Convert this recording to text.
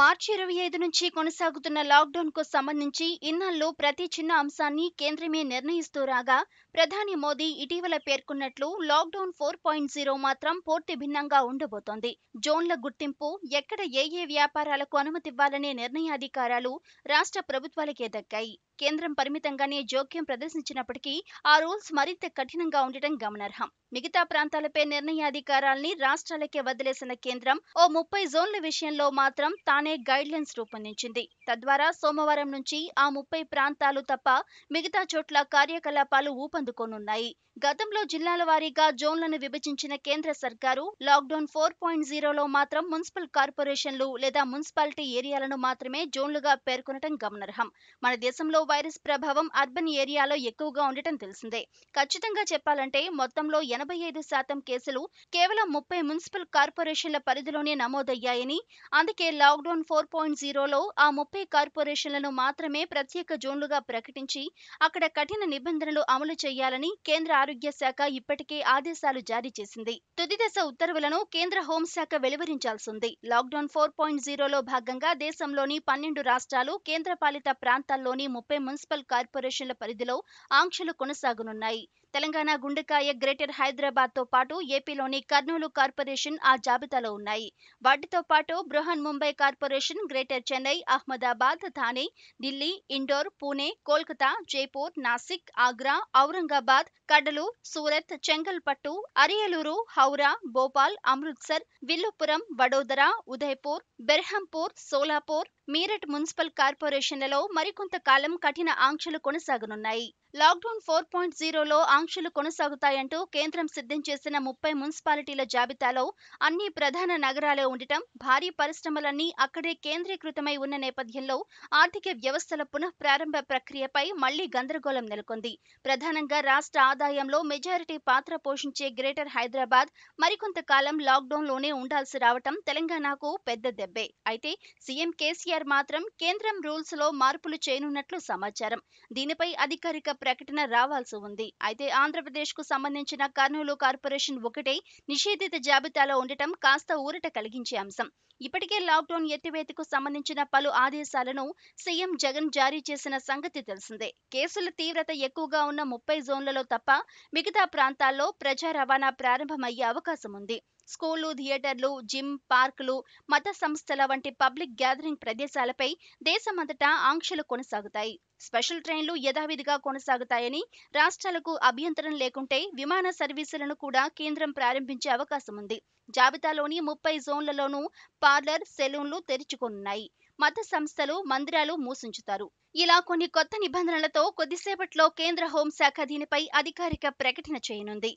మార్చి ఇరవై ఐదు నుంచి కొనసాగుతున్న లాక్డౌన్ కు సంబంధించి ఇన్నాళ్ళు ప్రతి చిన్న అంశాన్ని కేంద్రమే నిర్ణయిస్తూ రాగా ప్రధాని మోదీ ఇటీవల పేర్కొన్నట్లు లాక్డౌన్ ఫోర్ పాయింట్ జీరో మాత్రం పూర్తి భిన్నంగా ఉండబోతోంది జోన్ల గుర్తింపు ఎక్కడ ఏ ఏ వ్యాపారాలకు అనుమతివ్వాలనే నిర్ణయాధికారాలు రాష్ట్ర ప్రభుత్వాలకే దక్కాయి కేంద్రం పరిమితంగానే జోక్యం ప్రదర్శించినప్పటికీ ఆ రూల్స్ మరింత కఠినంగా ఉండటం గమనార్హం మిగతా ప్రాంతాలపై నిర్ణయాధికారాల్ని రాష్ట్రాలకే వదిలేసిన కేంద్రం ఓ ముప్పై జోన్ల విషయంలో మాత్రం తానే గైడ్ లైన్స్ రూపొందించింది తద్వారా సోమవారం నుంచి ఆ ముప్పై ప్రాంతాలు తప్ప మిగతా చోట్ల కార్యకలాపాలు ఊపందుకోనున్నాయి గతంలో జిల్లాల వారీగా జోన్లను విభజించిన కేంద్ర సర్కారు లాక్డౌన్ ఫోర్ పాయింట్ జీరోలో మాత్రం మున్సిపల్ కార్పొరేషన్లు లేదా మున్సిపాలిటీ ఏరియాలను మాత్రమే జోన్లుగా పేర్కొనటం గమనార్హం మన దేశంలో వైరస్ ప్రభావం అర్బన్ ఏరియాలో ఎక్కువగా ఉండటం తెలిసిందే ఖచ్చితంగా చెప్పాలంటే మొత్తంలో ఎనభై ఐదు శాతం కేసులు కేవలం ముప్పై మున్సిపల్ కార్పొరేషన్ల పరిధిలోనే నమోదయ్యాయని అందుకే లాక్డౌన్ ఫోర్ పాయింట్ జీరోలో ఆ ముప్పై కార్పొరేషన్లను మాత్రమే ప్రత్యేక జోన్లుగా ప్రకటించి అక్కడ కఠిన నిబంధనలు అమలు చేయాలని కేంద్ర ఆరోగ్య శాఖ ఇప్పటికే ఆదేశాలు జారీ చేసింది తుదిదశ ఉత్తర్వులను కేంద్ర హోంశాఖ వెలువరించాల్సింది లాక్డౌన్ ఫోర్ పాయింట్ జీరోలో భాగంగా దేశంలోని పన్నెండు రాష్ట్రాలు కేంద్రపాలిత ప్రాంతాల్లోని ముప్పై మున్సిపల్ కార్పొరేషన్ల పరిధిలో ఆంక్షలు కొనసాగనున్నాయి తెలంగాణ గుండెకాయ గ్రేటర్ హైదరాబాద్ తో పాటు ఏపీలోని కర్నూలు కార్పొరేషన్ ఆ జాబితాలో ఉన్నాయి వాటితో పాటు బృహన్ ముంబై కార్పొరేషన్ గ్రేటర్ చెన్నై అహ్మదాబాద్ థానే ఢిల్లీ ఇండోర్ పూణే కోల్కతా జైపూర్ నాసిక్ ఆగ్రా ఔరంగాబాద్ కడలు సూరత్ చెంగల్పట్టు అరియలూరు హౌరా భోపాల్ అమృత్సర్ విల్లుపురం వడోదరా ఉదయ్పూర్ బెర్హంపూర్ సోలాపూర్ మీరట్ మున్సిపల్ కార్పొరేషన్లలో మరికొంత కాలం కఠిన ఆంక్షలు కొనసాగనున్నాయి లాక్డౌన్ ఫోర్ పాయింట్ జీరోలో ఆంక్షలు కొనసాగుతాయంటూ కేంద్రం సిద్ధం చేసిన ముప్పై మున్సిపాలిటీల జాబితాలో అన్ని ప్రధాన నగరాలే ఉండటం భారీ పరిశ్రమలన్నీ అక్కడే కేంద్రీకృతమై ఉన్న నేపథ్యంలో ఆర్థిక వ్యవస్థల పునఃప్రారంభ ప్రక్రియపై మళ్లీ గందరగోళం నెలకొంది ప్రధానంగా రాష్ట్ర ఆదాయంలో మెజారిటీ పాత్ర పోషించే గ్రేటర్ హైదరాబాద్ మరికొంతకాలం లాక్డౌన్లోనే ఉండాల్సి రావటం తెలంగాణకు పెద్ద దెబ్బే అయితే సీఎం కేసీఆర్ మాత్రం కేంద్రం రూల్స్లో మార్పులు చేయనున్నట్లు సమాచారం దీనిపై అధికారిక ప్రకటన రావాల్సి ఉంది అయితే ఆంధ్రప్రదేశ్కు సంబంధించిన కర్నూలు కార్పొరేషన్ ఒకటే నిషేధిత జాబితాలో ఉండటం కాస్త ఊరట కలిగించే అంశం ఇప్పటికే లాక్డౌన్ ఎత్తివేతకు సంబంధించిన పలు ఆదేశాలను సీఎం జగన్ జారీ చేసిన సంగతి తెలిసిందే కేసుల తీవ్రత ఎక్కువగా ఉన్న ముప్పై జోన్లలో తప్ప మిగతా ప్రాంతాల్లో ప్రజా రవాణా ప్రారంభమయ్యే అవకాశం ఉంది స్కూళ్లు థియేటర్లు జిమ్ పార్కులు మత సంస్థల వంటి పబ్లిక్ గ్యాదరింగ్ ప్రదేశాలపై దేశమంతటా ఆంక్షలు కొనసాగుతాయి స్పెషల్ ట్రైన్లు యథావిధిగా కొనసాగుతాయని రాష్ట్రాలకు అభ్యంతరం లేకుంటే విమాన సర్వీసులను కూడా కేంద్రం ప్రారంభించే అవకాశం ఉంది జాబితాలోని ముప్పై జోన్లలోనూ పార్లర్ సెలూన్లు తెరుచుకోనున్నాయి మత సంస్థలు మందిరాలు మూసించుతారు ఇలా కొన్ని కొత్త నిబంధనలతో కొద్దిసేపట్లో కేంద్ర హోంశాఖ దీనిపై అధికారిక ప్రకటన చేయనుంది